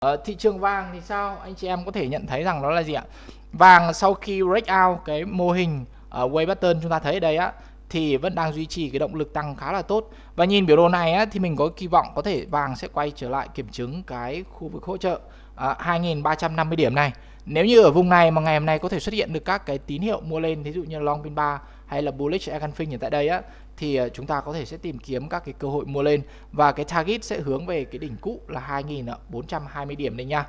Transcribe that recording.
Ở ờ, thị trường vàng thì sao? Anh chị em có thể nhận thấy rằng đó là gì ạ? Vàng sau khi break out cái mô hình ở ờ, way pattern chúng ta thấy ở đây á thì vẫn đang duy trì cái động lực tăng khá là tốt và nhìn biểu đồ này á, thì mình có kỳ vọng có thể vàng sẽ quay trở lại kiểm chứng cái khu vực hỗ trợ à, ờ, 2.350 điểm này nếu như ở vùng này mà ngày hôm nay có thể xuất hiện được các cái tín hiệu mua lên ví dụ như long pin 3 hay là bullish engulfing ở tại đây á thì ờ, chúng ta có thể sẽ tìm kiếm các cái cơ hội mua lên và cái target sẽ hướng về cái đỉnh cũ là 2.420 điểm đây nha